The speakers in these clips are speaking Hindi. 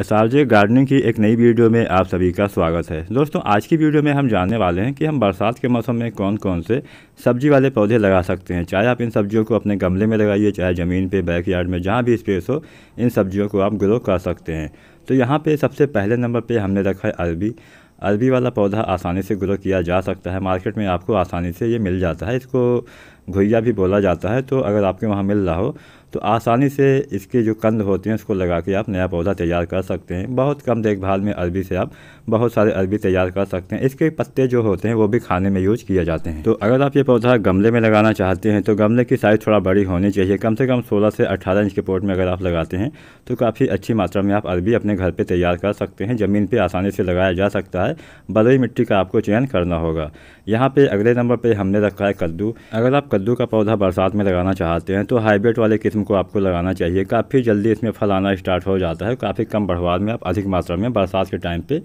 एसालजे गार्डनिंग की एक नई वीडियो में आप सभी का स्वागत है दोस्तों आज की वीडियो में हम जानने वाले हैं कि हम बरसात के मौसम में कौन कौन से सब्जी वाले पौधे लगा सकते हैं चाहे आप इन सब्जियों को अपने गमले में लगाइए चाहे ज़मीन पे बैक यार्ड में जहाँ भी स्पेस हो इन सब्जियों को आप ग्रो कर सकते हैं तो यहाँ पर सबसे पहले नंबर पर हमने रखा है अरबी अरबी वाला पौधा आसानी से ग्रो किया जा सकता है मार्केट में आपको आसानी से ये मिल जाता है इसको घुइया भी बोला जाता है तो अगर आपके वहाँ मिल रहा हो तो आसानी से इसके जो कंद होते हैं उसको लगा के आप नया पौधा तैयार कर सकते हैं बहुत कम देखभाल में अरबी से आप बहुत सारे अरबी तैयार कर सकते हैं इसके पत्ते जो होते हैं वो भी खाने में यूज किए जाते हैं तो अगर आप ये पौधा गमले में लगाना चाहते हैं तो गमले की साइज़ थोड़ा बड़ी होनी चाहिए कम से कम सोलह से अट्ठारह इंच के पोट में अगर आप लगाते हैं तो काफ़ी अच्छी मात्रा में आप अरबी अपने घर पर तैयार कर सकते हैं ज़मीन पर आसानी से लगाया जा सकता है बड़ी मिट्टी का आपको चयन करना होगा यहाँ पर अगले नंबर पर हमने रखा है कद्दू अगर आप कद्दू का पौधा बरसात में लगाना चाहते हैं तो हाइब्रिड वाले किस्म को आपको लगाना चाहिए काफ़ी जल्दी इसमें फल आना स्टार्ट हो जाता है काफ़ी कम बढ़वाद में आप अधिक मात्रा में बरसात के टाइम पर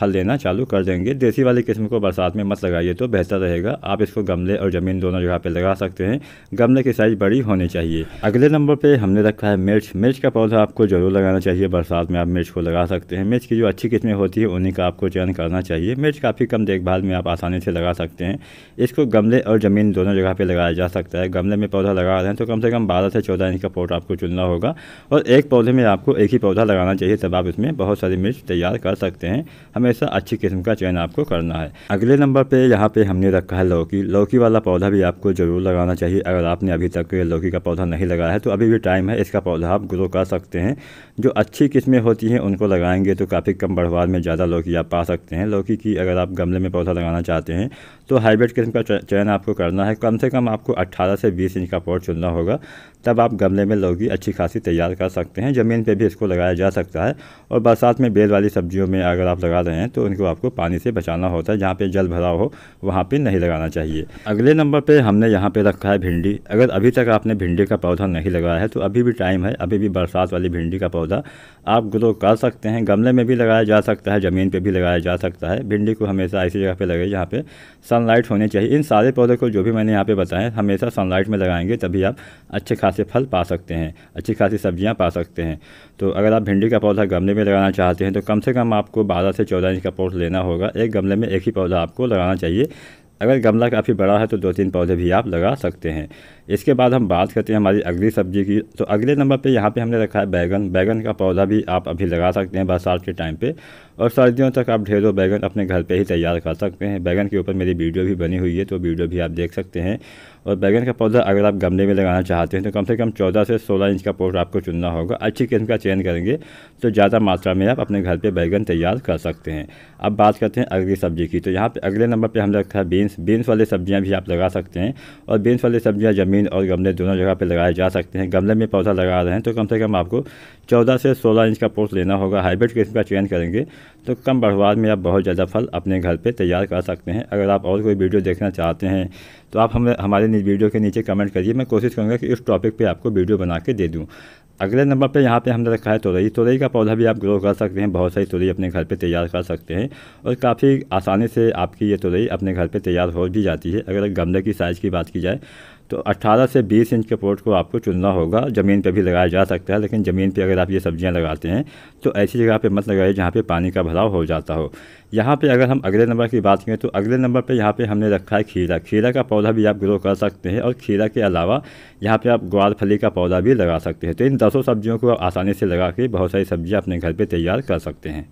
फल देना चालू कर देंगे देसी वाली किस्म को बरसात में मत लगाइए तो बेहतर रहेगा आप इसको गमले और ज़मीन दोनों जगह पर लगा सकते हैं गमले की साइज़ बड़ी होनी चाहिए अगले नंबर पर हमने रखा है मिर्च मिर्च का पौधा आपको ज़रूर लगाना चाहिए बरसात में आप मिर्च को लगा सकते हैं मिर्च की जो अच्छी किस्में होती है उन्हीं का आपको चयन करना चाहिए मिर्च काफ़ी कम देखभाल में आप आसानी से लगा सकते हैं इसको गमले और ज़मीन दोनों जगह पर लगाया जा सकता है गमले में पौधा लगा रहे हैं तो कम से कम बारह से चौदह इंच का पोट आपको चुनना होगा और एक पौधे में आपको एक ही पौधा लगाना चाहिए तब आप इसमें बहुत सारी मिर्च तैयार कर सकते हैं हमें हमेशा अच्छी किस्म का चयन आपको करना है अगले नंबर पर यहाँ पे हमने रखा है लौकी लौकी वाला पौधा भी आपको ज़रूर लगाना चाहिए अगर आपने अभी तक लौकी का पौधा नहीं लगाया है तो अभी भी टाइम है इसका पौधा आप ग्रो कर सकते हैं जो अच्छी किस्में होती हैं उनको लगाएंगे तो काफ़ी कम बढ़वार में ज़्यादा लौकी आप पा सकते हैं लौकी की अगर आप गमले में पौधा लगाना चाहते हैं तो हाइब्रिड किस्म का चयन आपको करना है कम से कम आपको अट्ठारह से बीस इंच का पौध चुनना होगा तब आप गमले में लौकी अच्छी खासी तैयार कर सकते हैं ज़मीन पर भी इसको लगाया जा सकता है और बरसात में बेल वाली सब्जियों में अगर आप लगा रहे हैं तो उनको आपको पानी से बचाना होता है जहाँ पे जल भरा हो वहाँ पे नहीं लगाना चाहिए अगले नंबर पे हमने यहाँ पे रखा है भिंडी अगर अभी तक आपने भिंडी का पौधा नहीं लगाया है तो अभी भी टाइम है अभी भी बरसात वाली भिंडी का पौधा आप ग्रो कर सकते हैं गमले में भी लगाया जा सकता है ज़मीन पर भी लगाया जा सकता है भिंडी को हमेशा ऐसी जगह पर लगे जहाँ पर सनलाइट होनी चाहिए इन सारे पौधे को जो भी मैंने यहाँ पर बताया हमेशा सनलाइट में लगाएंगे तभी आप अच्छे खासे फल पा सकते हैं अच्छी खासी सब्जियाँ पा सकते हैं तो अगर आप भिंडी का पौधा गमले में लगाना चाहते हैं तो कम से कम आपको बारह से चौदह चौदह इंच का पौध लेना होगा एक गमले में एक ही पौधा आपको लगाना चाहिए अगर गमला काफ़ी बड़ा है तो दो तीन पौधे भी आप लगा सकते हैं इसके बाद हम बात करते हैं हमारी अगली सब्जी की तो अगले नंबर पे यहाँ पे हमने रखा है बैगन बैगन का पौधा भी आप अभी लगा सकते हैं बरसात के टाइम पे और सर्दियों तक आप ढेरों बैगन अपने घर पे ही तैयार कर सकते हैं बैगन के ऊपर मेरी वीडियो भी बनी हुई है तो वीडियो भी आप देख सकते हैं और बैगन का पौधा अगर आप गमले में लगाना चाहते हैं तो कम से कम चौदह से सोलह इंच का पौधा आपको चुनना होगा अच्छी किस्म का चयन करेंगे तो ज़्यादा मात्रा में आप अपने घर पर बैगन तैयार कर सकते हैं अब बात करते हैं अगली सब्जी की तो यहाँ पर अगले नंबर पर हमने रखा है बीन बीन्स बीन्स वाली सब्जियां भी आप लगा सकते हैं और बीन्स वाली सब्जियां ज़मीन और गमले दोनों जगह पर लगाए जा सकते हैं गमले में पौधा लगा रहे हैं तो कम से कम आपको चौदह से सोलह इंच का पोस्ट लेना होगा हाइब्रिड किस्म का चयन करेंगे तो कम बढ़वाद में आप बहुत ज़्यादा फल अपने घर पर तैयार कर सकते हैं अगर आप और कोई वीडियो देखना चाहते हैं तो आप हमें हमारे वीडियो के नीचे कमेंट करिए मैं कोशिश करूँगा कि इस टॉपिक पर आपको वीडियो बना के दे दूँ अगले नंबर पे यहाँ पे हमने रखा है तुरई तुरई का पौधा भी आप ग्रो कर सकते हैं बहुत सारी तुरई अपने घर पे तैयार कर सकते हैं और काफ़ी आसानी से आपकी ये तुरई अपने घर पे तैयार तैयार हो भी जाती है अगर गमले की साइज़ की बात की जाए तो 18 से 20 इंच के पोर्ट को आपको चुनना होगा ज़मीन पे भी लगाया जा सकता है लेकिन ज़मीन पे अगर आप ये सब्जियां लगाते हैं तो ऐसी जगह पे मत लगाइए जहाँ पे पानी का भराव हो जाता हो यहाँ पे अगर हम अगले नंबर की बात करें तो अगले नंबर पे यहाँ पे हमने रखा है खीरा खीरा का पौधा भी आप ग्रो कर सकते हैं और खीरा के अलावा यहाँ पर आप ग्वार फली का पौधा भी लगा सकते हैं तो इन दसों सब्जियों को आप आसानी से लगा के बहुत सारी सब्जियाँ अपने घर पर तैयार कर सकते हैं